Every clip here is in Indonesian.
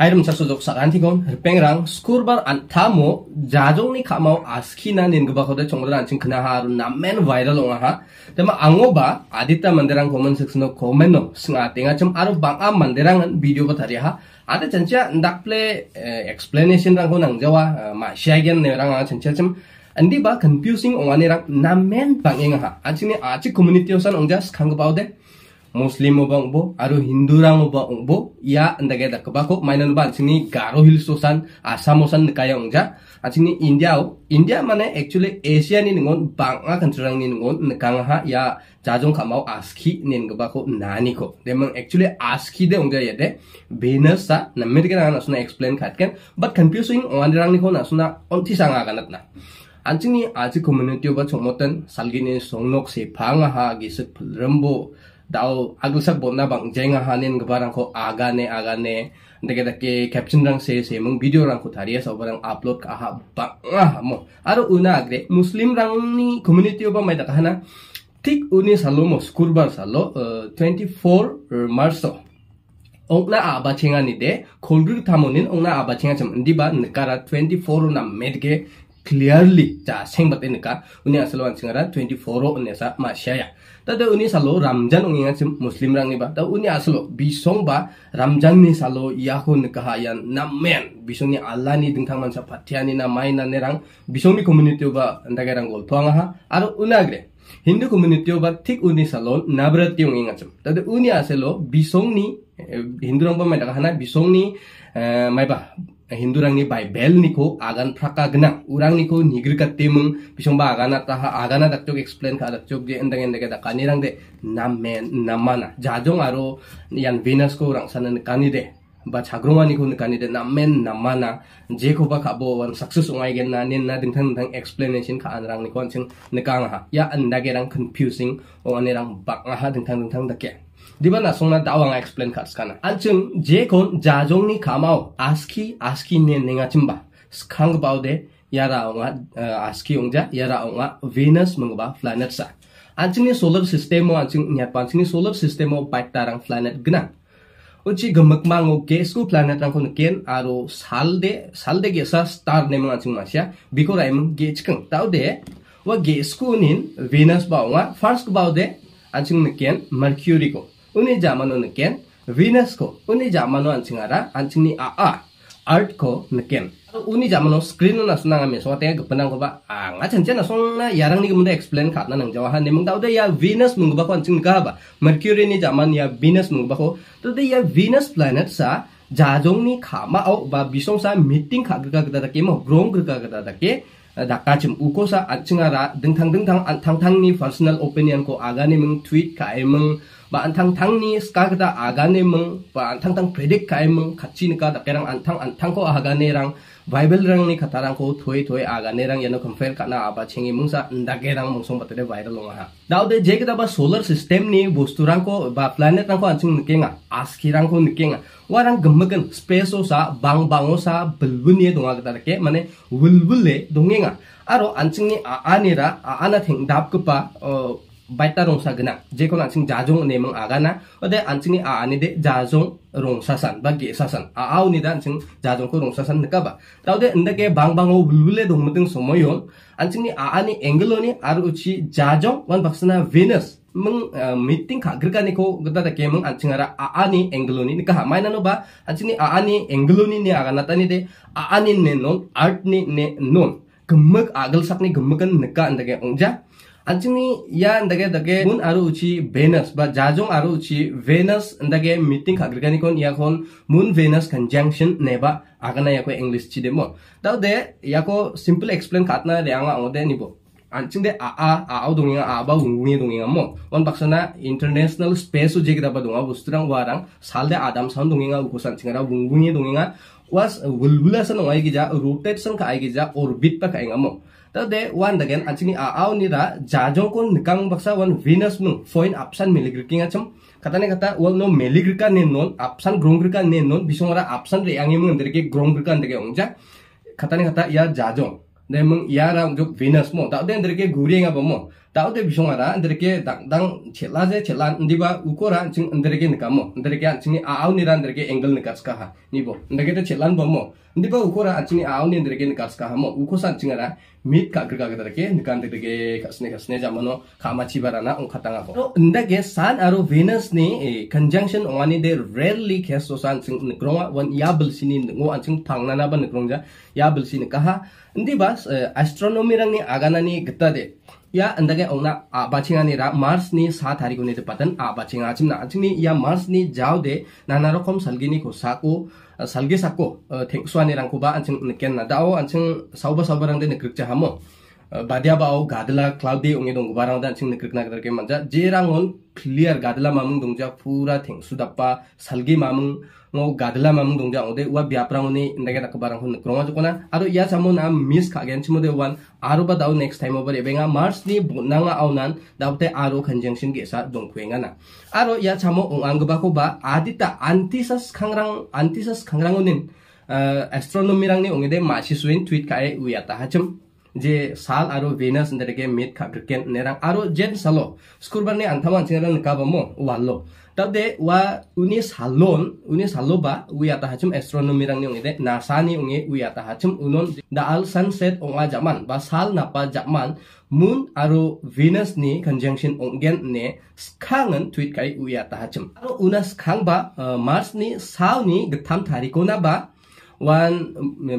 a i r a m sa sudok sa kantigon, pengrang, skurbar an tamo, jajong ni kamau askina nin gabakoda chongran o d ching k e n a h a r u na men viral onga ha. Tema ango ba, adita manderang k o m e n s e k s i n o k o m e n t no, s e n g a t i nga chum aro banga manderang video ko tari ha. a d a chancha ndak p l e y explanation rang ko nang jawa, ma shagen ne rang a chancha chum andi ba confusing onga ni rang na men bang e n g a ha. Anchini achi community osan ongja skang g baude. muslim bang bo aru hindu rang bang bo ya ndage da kba ko mainan ba sini garo hil sosan asam osan kaya ongja asini india o india mane actually asia ni ningon bangga country rang ni ningon nkang ha ya jajong kamau aski ni gba ko nani ko demang actually aski de ongja yede ya venus sa namir ke na suna explain khatken but confusing kan on rang ni ko na suna onti sanga kanat na anjing ni aji community ba chongmoten salgini songnok se phanga ha gi se dao agusak bonna bang jenga hanen ga barang ko aga ne aga ne deke deke caption rang se se mung video rang ko tharia so barang upload ka ha bang mo aro una agre muslim rang ni community ba mai da kahana ঠিক উনি সালো মো স্কুরবার সালো twenty four March ओंगना आबा छेंगा निदे खोलग्री थामोनिन ओंगना आबा छेंगा चम दिबा नकारा 24 ना मेडगे clearly cha seng bat ini ka uni asal wan singara 24 uni sa ya. ta tada uni salo ramjan uni ngan muslim rang ni ba ta uni asal bisong ba ramjan ni salo yahu ni yan na men bisong ni allah ni ding thang man sa pathya ni na mai na nerang bisong ni community ba ndaga rang gol tuang aha. aro unagre hindu community ba thik uni salo navratri uni ta tada uni asal bisong ni eh, hindu rang ba mai daga bisong ni eh, mai ba hindurangi n bai bel niko agan praka gnang urang niko nigir ka temung bisongba agana taha agana d a k c o k explain ka d a k c o k je endang endang da kanirang de nam men namana jajong aro yan venus ko urang sanan kani de ba chagroma niko ni kani de nam men namana je ko ba k a b o wan success ungai gen na nen na ding thang thang explanation ka anrang niko an ching nikang ha ya andage rang confusing o anerang bak n g a ha ding thang ding thang da ke दिबा नासंना दाव आं एक्सप्लेन खासखाना आंचन जेखन जाजंनि खामाव ASCII ASCII ने नेङाचिमबा स्खांग बावदे यारा ओंगा आस्की ओंजा यारा ओंगा वेनस मंगबा प्लैनेट सा आंचनि सोलर सिस्टेम आंचन न्यात पांचनि सोलर सिस्टम ओ तारां प्लैनेट गना उची गमक मांगो गैस को प्लैनेट रंखो केन आरो साल दे साल दे गैसा स्टार नेम आंचन मासिया बिको राइम गेच कंग ताव दे व गैस को निन वेनस बावगा फर्स्ट बाव दे आंचन नकेन मर्क्यूरी को Uni jamanu Venus uni jamanu uni jamanu nu nken ancing ancing ni nken screen n ara aa art a ko ko उनी जामानो नकेन वीनस को उनी जामानो n ं च िं ग n र ा अंचिंगनी आ आ आ र a ट को नकेन उनी जामानो स n क ् र ी न ना सुना a े स n त े m u n g ं ग ब a आंगा चंचे ना ba ं ग न ा यारंग नि मुंदा ए क ् n प ् ल े न खातना नंग ज u ा ने मुंदा उदे या व ी s स म a ं ग ब ा को अंचिंग का बा मर्क्यूरी नि जामान या व g न स मुंगबा को त o दे या व ी a g प ् a ै न ke d a k ा ज ों ग न ि खामा औ बा ब ि स a ं स ा मीटिंग खागगा गदा के मो ग्रोंग गदा n द ा के 다까쯤 우코사 아 i n 라 등탕등탕 a 탕탕 n 퍼 mung tweet ka e m 가 n g ba antang tang ni skagda agane meng ba antang tang predik kai meng kachi nika da kerang antang antang ko agane rang bible rang ni khatarang ko thoi thoi agane rang yano compare kana aba chingi mung sa nda gerang mung song patade viral lo ha daw de je kada ba solar system ni bostu rang ko ba planet rang ko anching nikenga aski rang ko nikenga warang gamagan space sa bang bango sa bulbul ni donga kada ke mane bulbul le dongenga aro anching ni a anira a ana thing dap ko pa baita rongsa gena jeko na jajong nemang agana, ode an a de jajong rongsa san ba ge sa san a au ni dan jajong ko rongsa san neka ba ta ode nda ke bang bang o bulule dong mending somoyon an sing ni a ani angle ni ar uchi jajong wan baksana venus meng eh, meeting ka gerga ni ko geda da ke ara a ani angle ni neka maina no ba an ni a ani angle ni ni aga ta de a ani ne non art ni ne non gemek agel sak ni gemekan neka ndake ongja 안증니 야 안다게 다게 문 아루 우치 베너스 바 자종 아루 우치 베너스 안다게 미팅 가그르가니 콘 야콘 문 베너스 컨장션 네바 아가나 야코 잉글리시 치데모 다우데 야코 심플 엑스플레인 카트나 레앙아 오데 니보 안칭데 아아 아우 동이가 아바 웅웅이 동이가 뭐 원박사나 인터내셔널 스페이스 우제기다 바 동아 부스트랑 와랑 살데 아담 산 동이가 우고산 칭가라 웅웅이 동이가 was wulwula san ngai gi ja rotation ka ai gi ja orbit pa ka ai ngamo Tadi one again achini a au ni jajong kon nikang baksa one Venus mung foin apsan miligriking acham katane kata wal no meligrika ne non apsan grongrika ne non bisongara apsan re angi mung derke grongrika ndeke ongja katane kata ya jajong ne mung ya jok Venus mo ta den derke guri nga bomo दाउदे बिसोंरा अंदरके दांग दांग छेला जे छेला दिबा उकोरा छिं अंदरके निकामो अंदरके छिं आउ निरा अंदरके एंगल निकासका हा निबो अंदरके ते छेलान बमो दिबा उकोरा छिं आउ नि अंदरके निकासका हा मो उको सान छिंगरा मीत का गगा गदरके निकान दिगे खसने खसने जामनो खामाची बाराना उखतांगा बो अंदरके सान आरो वीनस नि कंजंक्शन वानि दे रेयरली खेसो सान छिं निक्रोवा बन निक्रोंजा याबल सिन कहा दिबास एस्ट्रोनॉमी रंगनि आगानानि 야 안다게 엉나 아 바칭아니라 마르스니 사타리고니데 파탄 아 바칭 아침나 아침니 야 마르스니 자우데 나나로콤 살기니 고사고 살게 사고 땡수아니랑 고바 안칭 느꼈나 다오 안칭 사우바 사우바랑데 느크자 하모 बादिया बाओ गादला क्लाउडी उंगे दंग बारांग दान छिंग निकृक नागर के मंजा जे रांगोन क्लियर गादला मामुंग दंग जा पूरा थिंग सुदप्पा सलगी मामुंग ngo gadla mamung dong jang ode wa biapra ni ndage tak barang hun kroma jukona aro ya samon na miss kha gen chimo de wan aro ba dau next time over ebenga mars ni bunanga aunan daute aro conjunction kan ge sa dong khuenga na aro ya chamo ong ang ba ko ba adita antisas kangrang antisas khangrang unin eh, astronomi rang ni ongede ma chi tweet kae uya ta je sal aru venus ndere ge mit kabriken nerang aru jen salo skurban ne antaman cinaran kabamo walo tabde wa uni salon uni salo ba wia tahacum astronomi rang niung NASA ni unge wia tahacum unon daal sunset onga jaman ba sal napa jaman moon aru venus ni conjunction onggen ne skangen tweet kai wia tahacum aru una skang ba mars ni sal ni getam tarikona ba वन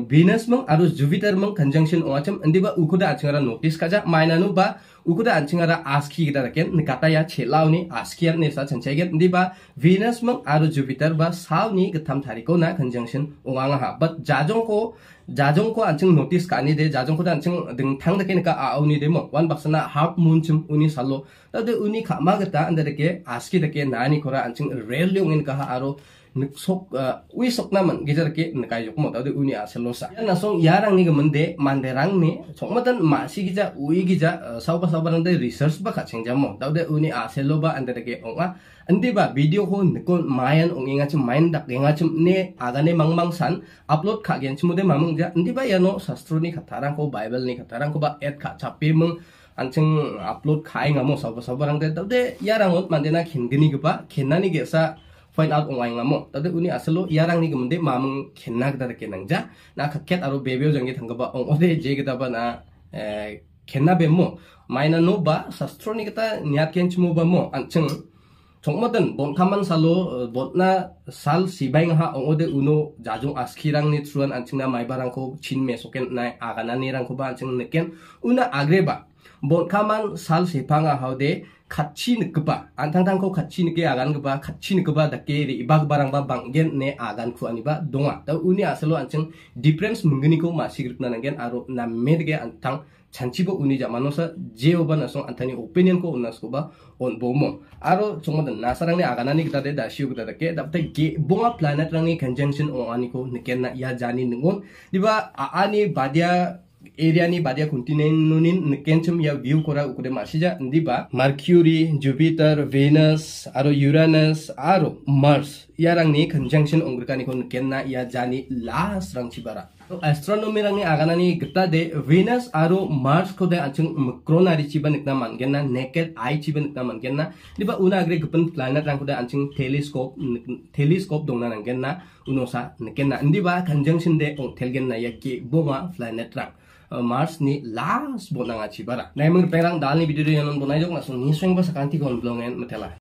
Venus मंग आरो Jupiter मंग conjunction ओचम अंदिबा उखुदा आछिंगरा notice काजा माइनानु बा उखुदा आछिंगरा आस्की गिदा रकेन निकाता या छेलाउनी आस्कियर ने सा छनचाय गेन दिबा वीनस मंग आरो जुपिटर बा सावनी गथाम थारिको ना कंजंक्शन ओवांग हा बट जाजों को जाजों को आछिंग नोटिस कानि दे जाजों को आछिंग दिंग थांग दके नका आउनी दे म वन बक्सना हाफ मून छम उनी सालो त दे उनी खामा गता अंदर के आस्की दके नानी खोरा आछिंग रेल लियोंग इन कहा आरो nuk sok wi sok naman gitar ke nka yok mo tawde uni asel losa na song yarang ni gemende manderang ni song matan ma si gija wi gija sauba sauba nande research ba ka cheng jamo tawde uni asel loba andere ke onga andi ba video ko nikon mayan ong inga chim mayan dak inga chim ne agane mang mang san upload ka gen chimude mamung ja andi ba yano sastro ni khatarang ko bible ni khatarang ko ba et ka chape mung ancheng upload khai ngamo sauba sauba nande tawde yarang ot mandena khindini ge ba khenani ge sa find out online lamo tade uni aslo yarang ni gemde mamung khenna gda de kenang ja na khakket aro bebeo jangi thang ba ong ode je gda ba nah, eh, na khenna be mo maina no ba sastro ni gda nyat ken chmo ba mo ancheng chongmadan bonkaman salo eh, botna sal sibang ha ode uno jajung askirang ni truan anchingna maibarang ko chinme soken nai agana ni rang ko ba ne ken una agreba kaman sal ha haude kachi nukba antang tang ko kachi nuke agan kuba kachi nukba dake ri iba barang ba banggen ne agan ku aniba donga ta uni asalo anceng difference mengeni ko ma sigrip na nangen aro na medge antang chanchi bo uni jama nosa je oba antani opinion ko unas kuba on bomo aro chongma da nasarang ne agana ni kitade da shiu kitade ke da ge bonga planet rang ni conjunction o aniko nuken na ya jani ningon diba aani badia एरियानि बादिया कन्टिनेन्टनि केनसम या भिउ करा उकुदे मासिजा दिबा मार्क्युरि जुपिटार भेनास आरो यूरानास आरो मार्स या रांनि खनजांसिन अंग्रकानिखौ केनना या जानि लास्ट रांसि बारा एस्ट्रोनोमी रंगने आगानानि गता दे वेनस आरो मार्स को दे अचुं क्रोनारि चिबा निकना मानगेना नेकेड आई चिबा निकना मानगेना दिबा उना अग्रे गपन प्लैनेट रंग को दे अचुं टेलिस्कोप टेलिस्कोप दोंना रंगेना उनोसा नेकेना दिबा कंजंक्शन दे ओं थेलगेना या के बोमा प्लानेट रंग Mars ni last bonang aci bara Nah, emang perang dal ni video yang nonton aja, langsung nih, so pas sweng ba sakanti kon metela